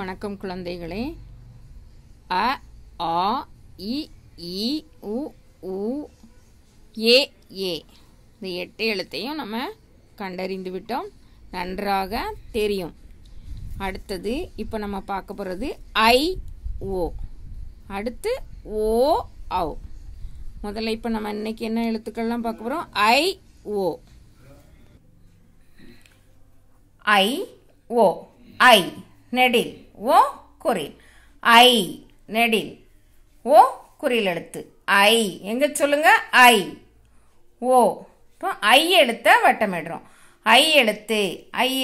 வணக்கம் குழந்தைகளே அ ஆ இ ஈ உ உ ஏ ஏ இந்த எட்டு எழுத்தையும் நம்ம கண்டறிந்து விட்டோம் நன்றாக தெரியும் அடுத்தது இப்போ நம்ம பார்க்க போகிறது ஐ ஓ அடுத்து ஓ ஔ முதல்ல இப்போ நம்ம இன்னைக்கு என்ன எழுத்துக்கள்லாம் பார்க்க போகிறோம் ஐ ஓ ஐ ஓ ஐ நெடில் ஓ குரில் ஐ நெடில் ஓ குறில் எழுத்து ஐ எங்க சொல்லுங்க ஐ ஓ இப்போ ஐ எடுத்த வட்டமிடுறோம் ஐ எழுத்து ஐ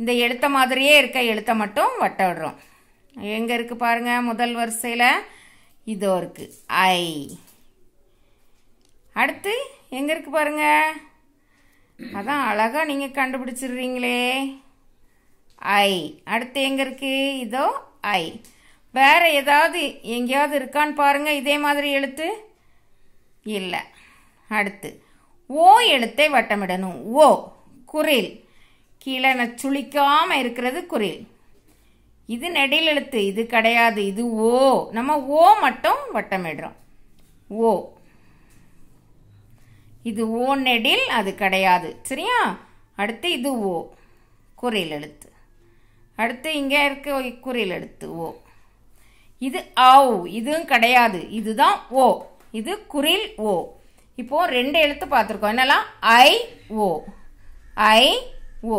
இந்த எழுத்த மாதிரியே இருக்க எழுத்த மட்டும் வட்டமிடுறோம் எங்கே இருக்குது பாருங்கள் முதல் வரிசையில் இதோ இருக்குது ஐ அடுத்து எங்கே இருக்குது பாருங்கள் அதான் அழகாக நீங்கள் கண்டுபிடிச்சிடுறீங்களே ஐ அடுத்து எங்கே இருக்கு இதோ ஐ வேறு ஏதாவது எங்கேயாவது இருக்கான்னு பாருங்கள் இதே மாதிரி எழுத்து இல்லை அடுத்து ஓ எழுத்தை வட்டமிடணும் ஓ குரில் கீழே சுழிக்காமல் இருக்கிறது குரில் இது நெடில் எழுத்து இது கிடையாது இது ஓ நம்ம ஓ மட்டும் வட்டமிடுறோம் ஓ இது ஓ நெடில் அது கிடையாது சரியா அடுத்து இது ஓ குரில் எழுத்து அடுத்து இங்கே இருக்க இக்குறியில் எடுத்து ஓ இது ஓ இதுவும் கிடையாது இதுதான் ஓ இது குரில் ஓ இப்போ ரெண்டு எழுத்து பார்த்துருக்கோம் என்னெல்லாம் ஐ ஓ ஐ ஓ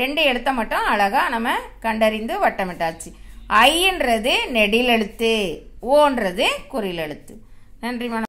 ரெண்டு எழுத்த மட்டும் அழகாக நம்ம கண்டறிந்து வட்டமிட்டாச்சு ஐன்றது நெடில் எழுத்து ஓன்றது குறில் எழுத்து நன்றி